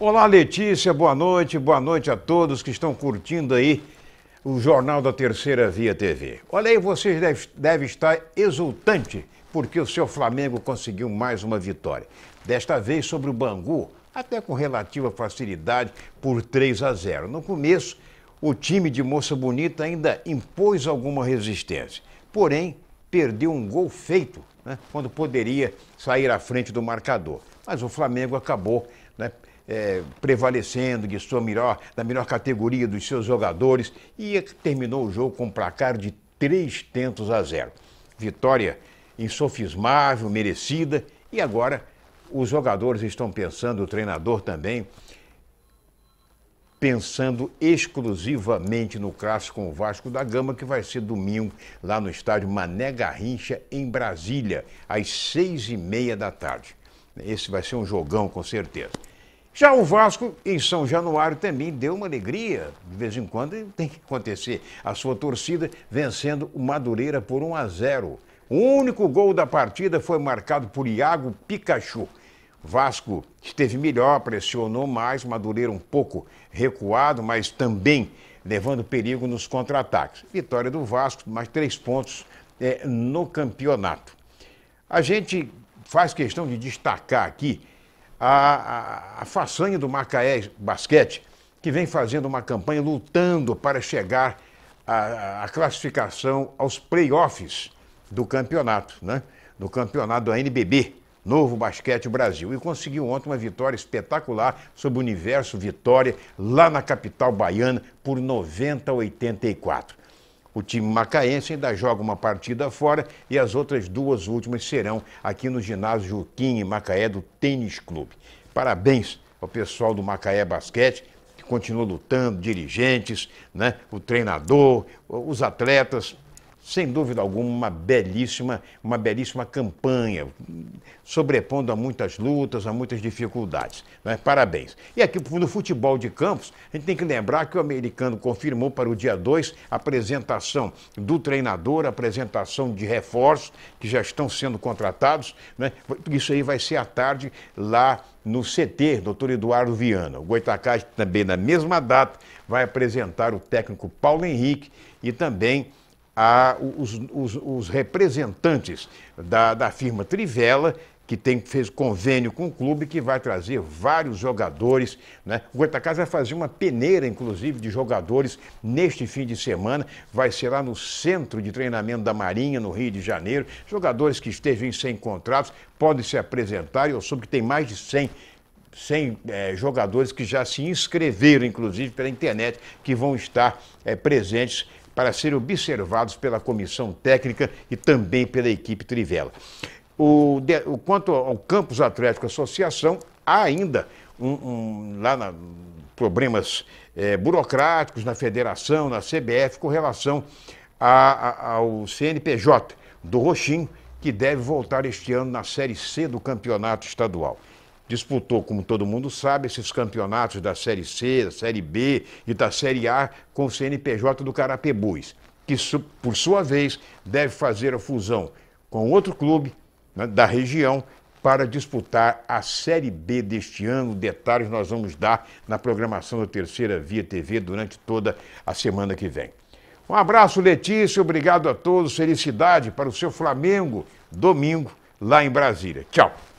Olá, Letícia, boa noite, boa noite a todos que estão curtindo aí o Jornal da Terceira Via TV. Olha aí, vocês devem deve estar exultante porque o seu Flamengo conseguiu mais uma vitória. Desta vez sobre o Bangu, até com relativa facilidade, por 3 a 0. No começo, o time de Moça Bonita ainda impôs alguma resistência, porém perdeu um gol feito né, quando poderia sair à frente do marcador. Mas o Flamengo acabou né, é, prevalecendo, que sua melhor, da melhor categoria dos seus jogadores, e terminou o jogo com um placar de três tentos a zero. Vitória insofismável, merecida, e agora os jogadores estão pensando, o treinador também, pensando exclusivamente no clássico com o Vasco da Gama, que vai ser domingo lá no estádio Mané Garrincha, em Brasília, às seis e meia da tarde. Esse vai ser um jogão, com certeza. Já o Vasco, em São Januário, também deu uma alegria. De vez em quando tem que acontecer. A sua torcida vencendo o Madureira por 1 a 0. O único gol da partida foi marcado por Iago Pikachu. Vasco esteve melhor, pressionou mais, Madureira um pouco recuado, mas também levando perigo nos contra-ataques. Vitória do Vasco, mais três pontos é, no campeonato. A gente faz questão de destacar aqui a, a, a façanha do Macaé Basquete, que vem fazendo uma campanha lutando para chegar à, classificação aos playoffs do campeonato, né? do campeonato da NBB, Novo Basquete Brasil. E conseguiu ontem uma vitória espetacular sobre o Universo Vitória, lá na capital baiana, por 90 a 84. O time macaense ainda joga uma partida fora e as outras duas últimas serão aqui no ginásio Juquim, e Macaé, do Tênis Clube. Parabéns ao pessoal do Macaé Basquete, que continua lutando, dirigentes, né, o treinador, os atletas, sem dúvida alguma, uma belíssima, uma belíssima campanha, sobrepondo a muitas lutas, a muitas dificuldades. Né? Parabéns. E aqui no futebol de campos, a gente tem que lembrar que o americano confirmou para o dia 2 a apresentação do treinador, a apresentação de reforços que já estão sendo contratados. Né? Isso aí vai ser à tarde lá no CT, doutor Eduardo Viana. O Goitacás também, na mesma data, vai apresentar o técnico Paulo Henrique e também a, os, os, os, representantes da, da firma Trivela, que tem, fez convênio com o clube, que vai trazer vários jogadores. Né? O Goitacás vai fazer uma peneira, inclusive, de jogadores neste fim de semana. Vai ser lá no Centro de Treinamento da Marinha, no Rio de Janeiro. Jogadores que estejam sem contratos podem se apresentar. Eu soube que tem mais de 100 100 é, jogadores que já se inscreveram, inclusive pela internet, que vão estar é, presentes para serem observados pela comissão técnica e também pela equipe Trivela. O, o quanto ao Campus Atlético Associação, há ainda um, um, lá na, problemas é, burocráticos na federação, na CBF, com relação a, a, ao CNPJ do Roxinho, que deve voltar este ano na Série C do Campeonato Estadual disputou, como todo mundo sabe, esses campeonatos da Série C, da Série B e da Série A com o CNPJ do Carapebus, que, por sua vez, deve fazer a fusão com outro clube né, da região para disputar a Série B deste ano. Detalhes nós vamos dar na programação da Terceira Via TV durante toda a semana que vem. Um abraço, Letícia. Obrigado a todos. Felicidade para o seu Flamengo, domingo, lá em Brasília. Tchau.